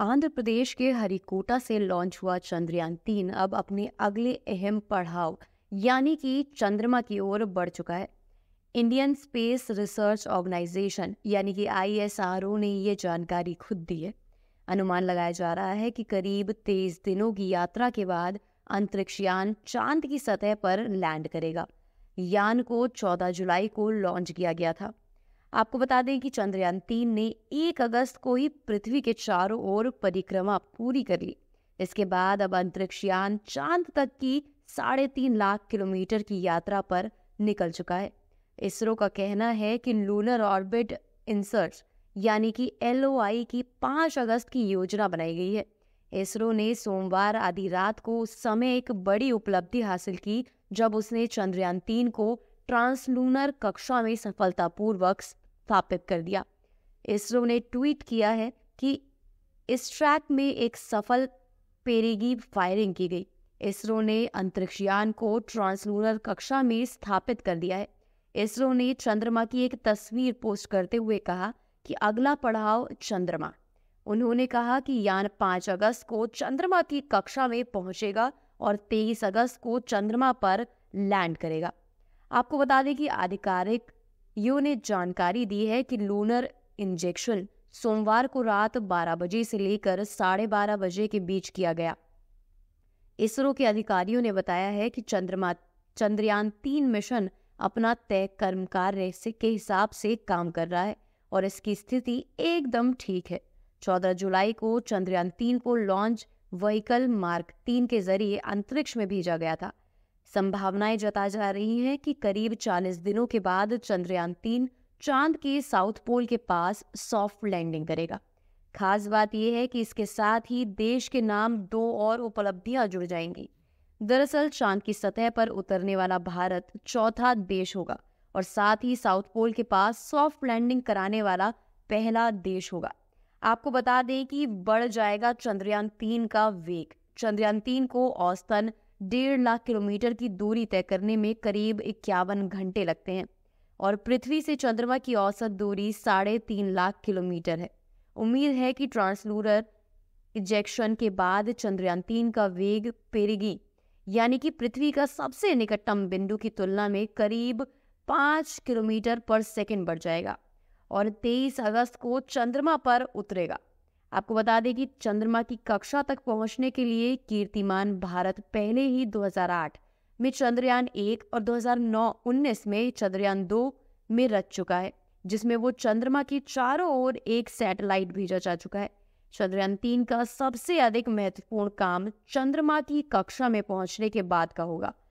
आंध्र प्रदेश के हरिकोटा से लॉन्च हुआ चंद्रयान तीन अब अपने अगले अहम पढ़ाव यानी कि चंद्रमा की ओर बढ़ चुका है इंडियन स्पेस रिसर्च ऑर्गेनाइजेशन यानी कि आई ने ये जानकारी खुद दी है अनुमान लगाया जा रहा है कि करीब तेईस दिनों की यात्रा के बाद अंतरिक्ष यान चांद की सतह पर लैंड करेगा यान को 14 जुलाई को लॉन्च किया गया था आपको बता दें कि चंद्रयान तीन ने एक अगस्त को ही पृथ्वी के चारों ओर परिक्रमा पूरी कर ली इसके बाद अब अंतरिक्ष यान चांद तक की साढ़े तीन लाख किलोमीटर की यात्रा पर निकल चुका है इसरो का कहना है कि लूनर ऑर्बिट इंसर्ट यानी कि एल की पाँच अगस्त की योजना बनाई गई है इसरो ने सोमवार आधी रात को उस समय एक बड़ी उपलब्धि हासिल की जब उसने चंद्रयान तीन को ट्रांसलूनर कक्षा में सफलतापूर्वक स्थापित कर दिया इसरो ने ट्वीट किया है कि इस ट्रैक में एक सफल पेरेगी फायरिंग की गई इसरो ने अंतरिक्ष यान को ट्रांसलूनर कक्षा में स्थापित कर दिया है इसरो ने चंद्रमा की एक तस्वीर पोस्ट करते हुए कहा कि अगला पड़ाव चंद्रमा उन्होंने कहा कि यान 5 अगस्त को चंद्रमा की कक्षा में पहुंचेगा और 23 अगस्त को चंद्रमा पर लैंड करेगा आपको बता दें कि आधिकारिक यू ने जानकारी दी है कि लूनर इंजेक्शन सोमवार को रात 12 बजे से लेकर साढ़े बारह बजे के बीच किया गया इसरो के अधिकारियों ने बताया है कि चंद्रमा चंद्रयान तीन मिशन अपना तय कर्म कार्य के हिसाब से काम कर रहा है और इसकी स्थिति एकदम ठीक है 14 जुलाई को चंद्रयान तीन को लॉन्च व्हीकल मार्क तीन के जरिए अंतरिक्ष में भेजा गया था संभावनाएं जता जा रही हैं कि करीब 40 दिनों के बाद चंद्रयान तीन चांद के साउथ पोल के पास सॉफ्ट लैंडिंग करेगा खास बात यह है कि इसके साथ ही देश के नाम दो और उपलब्धियां जुड़ जाएंगी दरअसल चांद की सतह पर उतरने वाला भारत चौथा देश होगा और साथ ही साउथ पोल के पास सॉफ्ट लैंडिंग कराने वाला पहला देश होगा आपको बता दें कि बढ़ जाएगा चंद्रयान तीन का वेग चंद्रयान तीन को औसतन डेढ़ लाख किलोमीटर की दूरी तय करने में करीब इक्यावन घंटे लगते हैं और पृथ्वी से चंद्रमा की औसत दूरी साढ़े तीन लाख किलोमीटर है उम्मीद है कि ट्रांसलूरर इजेक्शन के बाद चंद्रयान तीन का वेग पेरिगी यानी कि पृथ्वी का सबसे निकटतम बिंदु की तुलना में करीब पाँच किलोमीटर पर सेकेंड बढ़ जाएगा और 23 अगस्त को चंद्रमा पर उतरेगा आपको बता दें कि चंद्रमा की कक्षा तक पहुंचने के लिए कीर्तिमान भारत पहले ही 2008 में चंद्रयान एक और 2009-19 में चंद्रयान दो में रच चुका है जिसमें वो चंद्रमा की चारों ओर एक सैटेलाइट भेजा जा चुका है चंद्रयान तीन का सबसे अधिक महत्वपूर्ण काम चंद्रमा की कक्षा में पहुंचने के बाद का होगा